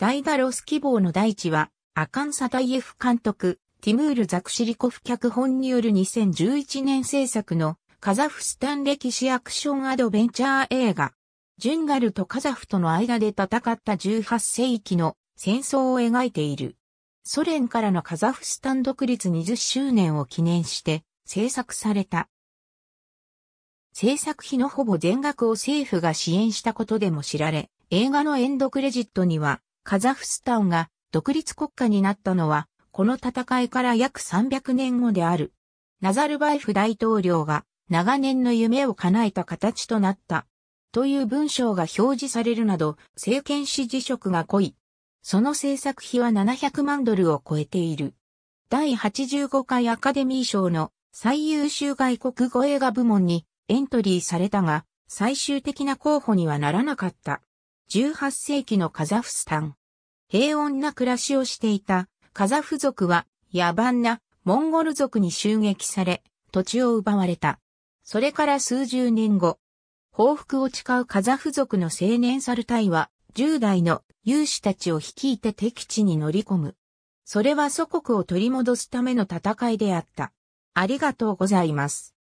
ダイダロス希望の大地は、アカン・サタイエフ監督、ティムール・ザクシリコフ脚本による2011年制作のカザフスタン歴史アクションアドベンチャー映画。ジュンガルとカザフとの間で戦った18世紀の戦争を描いている。ソ連からのカザフスタン独立20周年を記念して制作された。制作費のほぼ全額を政府が支援したことでも知られ、映画のエンドクレジットにはカザフスタンが独立国家になったのは、この戦いから約300年後である。ナザルバエフ大統領が長年の夢を叶えた形となった。という文章が表示されるなど、政権支持色が濃い。その制作費は700万ドルを超えている。第85回アカデミー賞の最優秀外国語映画部門にエントリーされたが、最終的な候補にはならなかった。18世紀のカザフスタン。平穏な暮らしをしていたカザフ族は野蛮なモンゴル族に襲撃され、土地を奪われた。それから数十年後、報復を誓うカザフ族の青年サルタイは、10代の勇士たちを率いて敵地に乗り込む。それは祖国を取り戻すための戦いであった。ありがとうございます。